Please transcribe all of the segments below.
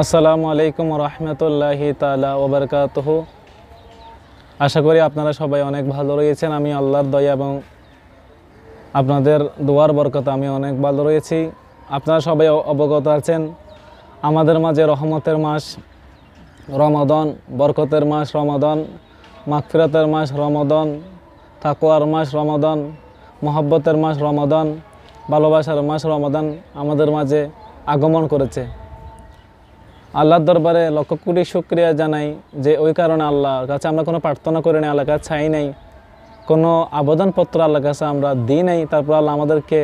আসসালামু আলাইকুম রহমতুল্লাহ তালা ওবরকাত আশা করি আপনারা সবাই অনেক ভালো রয়েছেন আমি আল্লাহর দয়া এবং আপনাদের দোয়ার বরকত আমি অনেক ভালো রয়েছি আপনারা সবাই অবগত আছেন আমাদের মাঝে রহমতের মাস রমাদন বরকতের মাস রমাদন মাগফিরাতের মাস রমাদন থাকুয়ার মাস রমাদন মহব্বতের মাস রমাদন ভালোবাসার মাস রমাদান আমাদের মাঝে আগমন করেছে আল্লাহর দরবারে লক্ষ কোটি শুক্রিয়া জানাই যে ওই কারণে আল্লাহর কাছে আমরা কোনো প্রার্থনা করি নাই আল্লাহ কাছে চাই নাই কোনো আবেদনপত্র আল্লাহ কাছে আমরা দিই নাই তারপর আল্লাহ আমাদেরকে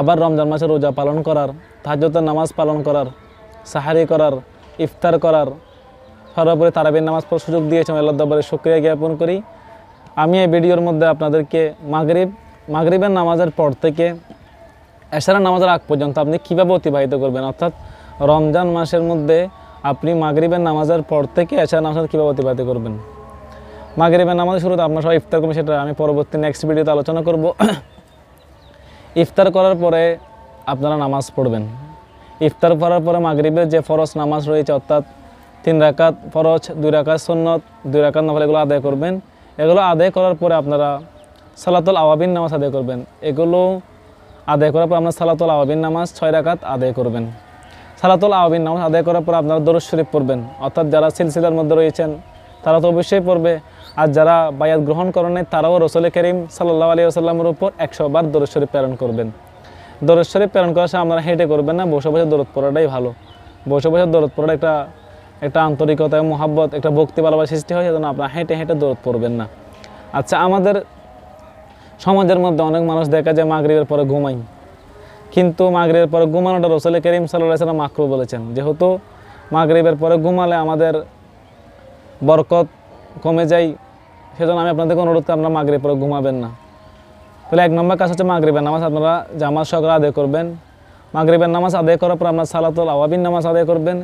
আবার রমজান মাসে রোজা পালন করার তাহাজ্যতের নামাজ পালন করার সাহারি করার ইফতার করার সর্বোপরি তারাবির নামাজ পড়ার সুযোগ আমি আল্লাহ দরবারে শুক্রিয়া জ্ঞাপন করি আমি এই ভিডিওর মধ্যে আপনাদেরকে মাগরিব মাগরিবের নামাজের পর থেকে এশারা নামাজের আগ পর্যন্ত আপনি কীভাবে অতিবাহিত করবেন অর্থাৎ রমজান মাসের মধ্যে আপনি মাগরিবের নামাজের পর থেকে এছাড়া নামাজ কীভাবে অতিবাহিত করবেন মাগরিবের নামাজ শুরুতে আপনার সবাই ইফতার করবেন সেটা আমি পরবর্তী নেক্সট ভিডিওতে আলোচনা করব ইফতার করার পরে আপনারা নামাজ পড়বেন ইফতার করার পরে মাগরিবের যে ফরজ নামাজ রয়েছে অর্থাৎ তিন রাকাত ফরজ দুই রাকাত সন্নত দুই রাকাত নফল এগুলো আদায় করবেন এগুলো আদায় করার পরে আপনারা সালাতুল আওয়াবিন নামাজ আদায় করবেন এগুলো আদায় করার পর আপনার সালাতুল আওয়াবিন নামাজ ছয় রাকাত আদায় করবেন সালাতুল আবিন নামাজ আদায় করার পর আপনারা দরুদ শরীফ পড়বেন অর্থাৎ যারা সিলসিলার মধ্যে রয়েছেন তারা তো অবশ্যই পড়বে আর যারা বায়াত গ্রহণ করেন তারাও রসুল করিম সাল্লাহ আলী আসাল্লামের উপর একশো বার দরুদ শরীফ প্রেরণ করবেন দরুদ শরীফ প্রেরণ করার সময় আপনারা হেঁটে করবেন না বসে বসে দরদ পড়াটাই ভালো বসে বসে দরদ পড়াটা একটা একটা আন্তরিকতা এবং মহাব্বত একটা ভক্তি ভালোবার সৃষ্টি হয় সেজন্য আপনারা হেঁটে হেঁটে দরদ পড়বেন না আচ্ছা আমাদের সমাজের মধ্যে অনেক মানুষ দেখা যায় মাগরীবের পরে ঘুমাই কিন্তু মাগরের পরে ঘুমানোটা রসলে করিম সাল্লাহ সাল্লাম মাকরু বলেছেন যেহেতু মাগরীবের পরে ঘুমালে আমাদের বরকত কমে যায় সেজন্য আমি আপনাদেরকে অনুরোধ করি আপনারা মাগরীবের পরে ঘুমাবেন না তাহলে এক নম্বর কাজ হচ্ছে মাগরীবের নামাজ আপনারা জামাত সকালে আদায় করবেন মাগরীবের নামাজ আদায় করার পর আপনার সালাতুল আওয়াবিন নামাজ আদায় করবেন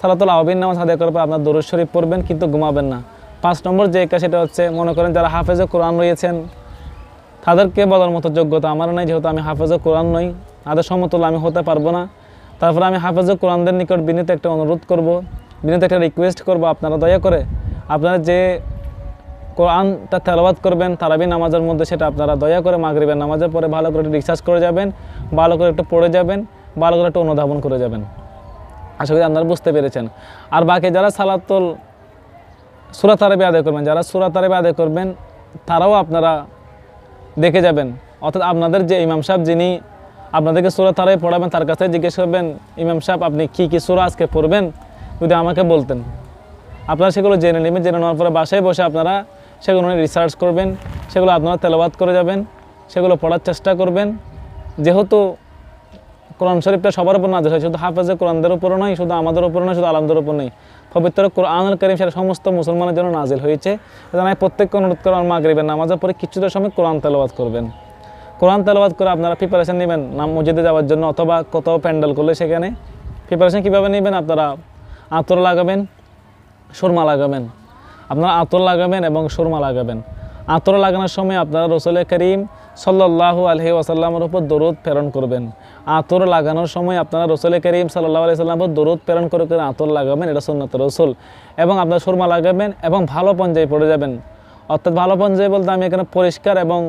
সালাতুল আওয়াবিন নামাজ আদায় করার পর আপনার দরুদ শরীফ পড়বেন কিন্তু ঘুমাবেন না পাঁচ নম্বর যে কাজ সেটা হচ্ছে মনে করেন যারা হাফেজে কোরআন রয়েছেন তাদেরকে বলার মতো যোগ্যতা আমার নাই যেহেতু আমি হাফেজে কোরআন নই তাদের সমতুল আমি হতে পারবো না তারপরে আমি হাফেজে কোরআনদের নিকট বিনীত একটা অনুরোধ করব বিনীত একটা রিকোয়েস্ট করব আপনারা দয়া করে আপনারা যে কোরআনটা তেলাবাদ করবেন তারাবি নামাজের মধ্যে সেটা আপনারা দয়া করে মাগরিবের নামাজের পরে ভালো করে একটু রিসার্চ করে যাবেন ভালো করে একটু পড়ে যাবেন ভালো করে একটু অনুধাবন করে যাবেন আশা করি আপনারা বুঝতে পেরেছেন আর বাকি যারা সালাতুল সুরাতারাবি আদায় করবেন যারা সুরাতারাবি আদায় করবেন তারাও আপনারা দেখে যাবেন অর্থাৎ আপনাদের যে ইমাম সাহেব যিনি আপনাদেরকে সুরা তারাই পড়াবেন তার কাছে জিজ্ঞেস করবেন ইমাম সাহেব আপনি কি কি সুরা আজকে পড়বেন যদি আমাকে বলতেন আপনারা সেগুলো জেনে নেবেন জেনে নেওয়ার পরে বাসায় বসে আপনারা সেগুলো রিসার্চ করবেন সেগুলো আপনারা তেলবাদ করে যাবেন সেগুলো পড়ার চেষ্টা করবেন যেহেতু কোরআন শরীফটা সবার উপর নাজির হয় শুধু হাফেজে কোরআনদের উপর নয় শুধু আমাদের উপর নয় শুধু আলমদের উপর নয় পবিত্র কোরআনুল করিম সেটা সমস্ত মুসলমানের জন্য নাজিল হয়েছে এটা আমি প্রত্যেককে অনুরোধ করেন মাগরিবের নামাজের পরে কিছুটা সময় কোরআন তেলাবাদ করবেন কোরআন তেলাবাদ করে আপনারা প্রিপারেশান নেবেন নাম মসজিদে যাওয়ার জন্য অথবা কোথাও প্যান্ডেল করলে সেখানে প্রিপারেশান কীভাবে নেবেন আপনারা আতর লাগাবেন সুরমা লাগাবেন আপনারা আতর লাগাবেন এবং সুরমা লাগাবেন আতর লাগানোর সময় আপনারা রসুল করিম সাল্লাহ আলহি ওয়াসাল্লামের উপর দরদ প্রেরণ করবেন আঁতর লাগানোর সময় আপনারা রসুল করিম সাল্লাহ আলি সাল্লামের দরদ প্রেরণ করে করে আঁতর লাগাবেন এটা সন্ন্যত রসুল এবং আপনার সুরমা লাগাবেন এবং ভালো পঞ্জায় পড়ে যাবেন অর্থাৎ ভালো পঞ্জায় বলতে আমি এখানে পরিষ্কার এবং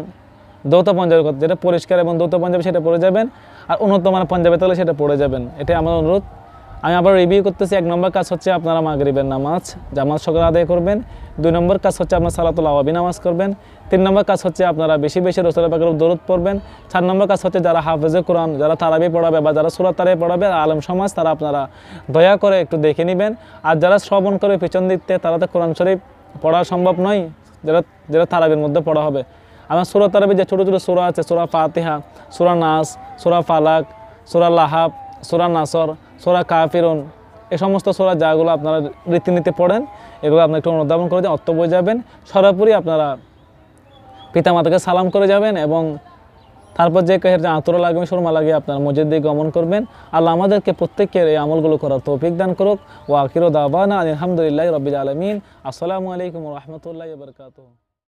দৌত পঞ্জাবের কথা যেটা পরিষ্কার এবং দৌত পঞ্জাবে সেটা পড়ে যাবেন আর উন্নত মানের পঞ্জাবে তাহলে সেটা পড়ে যাবেন এটা আমার অনুরোধ আমি আবার রিভিউ করতেছি এক নম্বর কাজ হচ্ছে আপনারা মাগরিবের নামাজ জামাত সকাল আদায় করবেন দুই নম্বর কাজ হচ্ছে আপনার সালাতুল আওয়াবি নামাজ করবেন তিন নম্বর কাজ হচ্ছে আপনারা বেশি বেশি রসুল পাকের দৌড় পড়বেন চার নম্বর কাজ হচ্ছে যারা হাফেজে কোরআন যারা তারাবি পড়াবে বা যারা সুরাত তারাই পড়াবে আলম সমাজ তারা আপনারা দয়া করে একটু দেখে নেবেন আর যারা শ্রবণ করে পিছন দিতে তারা তো কোরআন শরীফ পড়া সম্ভব নয় যারা যারা তারাবির মধ্যে পড়া হবে আমার সুরা তারাবি যে ছোটো ছোটো সুরা আছে সুরা ফাতেহা সুরা নাস সুরা ফালাক সুরা লাহাব সুরা নাসর সোরা কাফিরন এ সমস্ত সোরা যাগুলো আপনারা রীতিনীতি পড়েন এগুলো আপনার একটু অনুধাবন করে দেন অর্থ বই যাবেন সরাপুরি আপনারা পিতামাতাকে সালাম করে যাবেন এবং তারপর যে কাহের যে আতর লাগবে সুরমা লাগিয়ে আপনার মসজিদ দিয়ে গমন করবেন আল্লাহ আমাদেরকে প্রত্যেকের এই আমলগুলো করার তৌফিক দান করুক ওয়াকির দাবানা আলহামদুলিল্লাহ রবিল আলমিন আসসালামু আলাইকুম রহমতুল্লাহ বরকাত